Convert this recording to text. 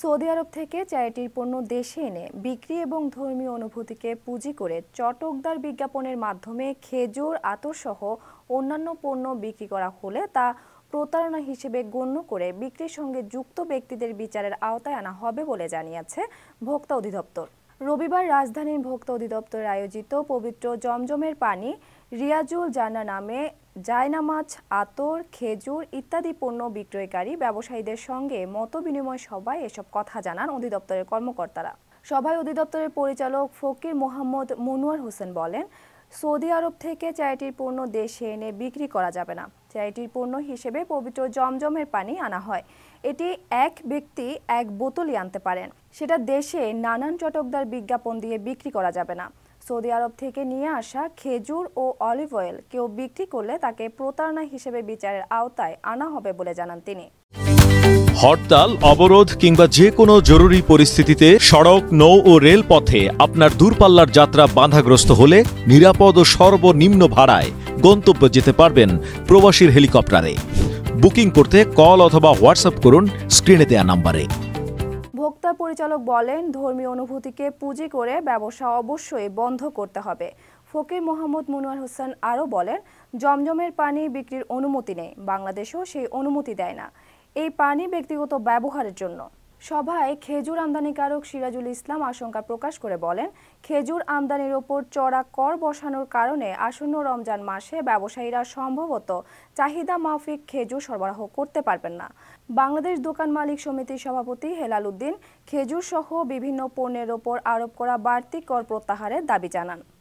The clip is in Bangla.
সৌদি আরব থেকে চ্যারিটির পণ্য দেশে এনে বিক্রি এবং ধর্মীয় অনুভূতিকে পুঁজি করে চটকদার বিজ্ঞাপনের মাধ্যমে খেজুর আতরসহ অন্যান্য পণ্য বিক্রি করা হলে তা প্রতারণা হিসেবে গণ্য করে বিক্রির সঙ্গে যুক্ত ব্যক্তিদের বিচারের আওতায় আনা হবে বলে জানিয়েছে ভোক্তা অধিদপ্তর রবিবার রাজধানীর ভক্ত অধিদপ্তর আয়োজিত পবিত্র জমজমের পানি রিয়াজুল জানা নামে জায়নামাছ আতর খেজুর ইত্যাদি পণ্য বিক্রয়কারী ব্যবসায়ীদের সঙ্গে মত বিনিময় সভায় এসব কথা জানান অধিদপ্তরের কর্মকর্তারা সভায় অধিদপ্তরের পরিচালক ফকির মোহাম্মদ মনোয়ার হোসেন বলেন সৌদি আরব থেকে চ্যারিটির পণ্য দেশে এনে বিক্রি করা যাবে না চ্যারিটির পণ্য হিসেবে পবিত্র জমজমের পানি আনা হয় এটি এক ব্যক্তি এক বোতলই আনতে পারেন সেটা দেশে নানান চটকদার বিজ্ঞাপন দিয়ে বিক্রি করা যাবে না সৌদি আরব থেকে নিয়ে আসা খেজুর ও অলিভ অয়েল কেউ বিক্রি করলে তাকে প্রতারণা হিসেবে বিচারের আওতায় আনা হবে বলে জানান তিনি হরতাল অবরোধ কিংবা যে কোনো জরুরি পরিস্থিতিতে সড়ক নৌ ও রেলপথে আপনার দূরপাল্লার যাত্রা বাধাগ্রস্ত হলে নিরাপদ ও সর্বনিম্ন ভাড়ায় গন্তব্য যেতে পারবেন প্রবাসীর হেলিকপ্টারে বুকিং করতে কল অথবা হোয়াটসঅ্যাপ করুন স্ক্রিনে দেয়া নাম্বারে ভোক্তা পরিচালক বলেন ধর্মীয় অনুভূতিকে পুঁজি করে ব্যবসা অবশ্যই বন্ধ করতে হবে ফকির মোহাম্মদ মুনোয়ার হোসেন আরও বলেন জমজমের পানি বিক্রির অনুমতি নেই বাংলাদেশও সেই অনুমতি দেয় না এই পানি ব্যক্তিগত ব্যবহারের জন্য সভায় খেজুর আমদানিকারক সিরাজুল ইসলাম আশঙ্কা প্রকাশ করে বলেন খেজুর আমদানির ওপর চড়া কর বসানোর কারণে আসন্ন রমজান মাসে ব্যবসায়ীরা সম্ভবত চাহিদা মাফিক খেজুর সরবরাহ করতে পারবেন না বাংলাদেশ দোকান মালিক সমিতির সভাপতি হেলাল উদ্দিন খেজুর সহ বিভিন্ন পণ্যের ওপর আরোপ করা বাড়তি কর প্রত্যাহারের দাবি জানান